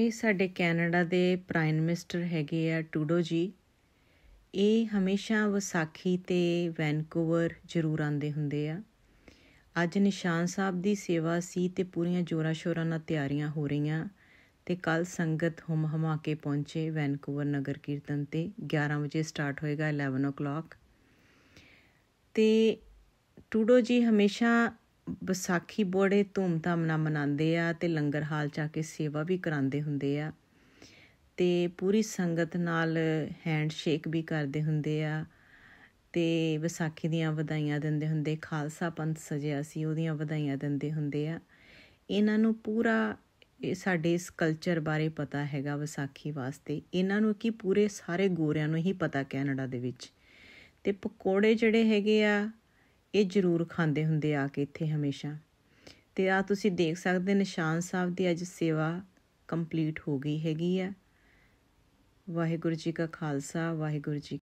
ਇਹ ਸਾਡੇ ਕੈਨੇਡਾ ਦੇ ਪ੍ਰਾਈਮ ਮਿਨਿਸਟਰ ਹੈਗੇ ਆ ਟੂਡੋ ਜੀ ਇਹ ਹਮੇਸ਼ਾ ਵਿਸਾਖੀ ਤੇ ਵੈਨਕੂਵਰ ਜ਼ਰੂਰ ਆਉਂਦੇ ਹੁੰਦੇ ਆ ਅੱਜ ਨਿਸ਼ਾਨ ਸਾਹਿਬ ਦੀ ਸੇਵਾ ਸੀ ਤੇ ਪੂਰੀਆਂ ਜੋਰਾ ਸ਼ੋਰਾਂ ਨਾਲ ਤਿਆਰੀਆਂ ਹੋ ਰਹੀਆਂ ਤੇ ਕੱਲ ਸੰਗਤ ਹਮ ਹਮਾ ਕੇ ਪਹੁੰਚੇ ਵੈਨਕੂਵਰ ਨਗਰ ਕੀਰਤਨ ਤੇ 11 ਵਜੇ ਸਟਾਰਟ ਹੋਏਗਾ 11 ਤੇ ਟੂਡੋ ਜੀ ਹਮੇਸ਼ਾ ਵਿਸਾਖੀ ਬੜੇ ਤਾਂ ਨਾਲ ਮਨਾਉਂਦੇ ਆ ਤੇ ਲੰਗਰ ਹਾਲ ਚਾ ਕੇ ਸੇਵਾ ਵੀ ਕਰਾਉਂਦੇ ਹੁੰਦੇ ਆ ਤੇ ਪੂਰੀ ਸੰਗਤ ਨਾਲ ਹੈਂਡ ਸ਼ੇਕ ਵੀ ਕਰਦੇ ਹੁੰਦੇ ਆ ਤੇ ਵਿਸਾਖੀ ਦੀਆਂ ਵਧਾਈਆਂ ਦਿੰਦੇ ਹੁੰਦੇ ਖਾਲਸਾ ਪੰਥ ਸਜਿਆ ਸੀ ਉਹਦੀਆਂ ਵਧਾਈਆਂ ਦਿੰਦੇ ਹੁੰਦੇ ਆ ਇਹਨਾਂ ਨੂੰ ਪੂਰਾ ਸਾਡੇ ਇਸ ਕਲਚਰ ਬਾਰੇ ਪਤਾ ਹੈਗਾ ਵਿਸਾਖੀ ਵਾਸਤੇ ਇਹਨਾਂ ਨੂੰ ਕੀ ਪੂਰੇ ਸਾਰੇ ਗੋਰਿਆਂ ਨੂੰ ਹੀ ਪਤਾ ਕੈਨੇਡਾ ਦੇ ਵਿੱਚ ਤੇ ਪਕੌੜੇ ਜਿਹੜੇ ਹੈਗੇ ਆ ਇਹ ਜ਼ਰੂਰ ਖਾਂਦੇ ਹੁੰਦੇ ਆ ਕੇ ਇੱਥੇ ਹਮੇਸ਼ਾ ਤੇ ਆ ਤੁਸੀਂ ਦੇਖ ਸਕਦੇ ਨਿਸ਼ਾਨ ਸਾਹਿਬ ਦੀ ਅੱਜ ਸੇਵਾ ਕੰਪਲੀਟ ਹੋ ਗਈ ਹੈਗੀ ਆ ਵਾਹਿਗੁਰੂ ਜੀ ਕਾ ਖਾਲਸਾ ਵਾਹਿਗੁਰੂ ਜੀ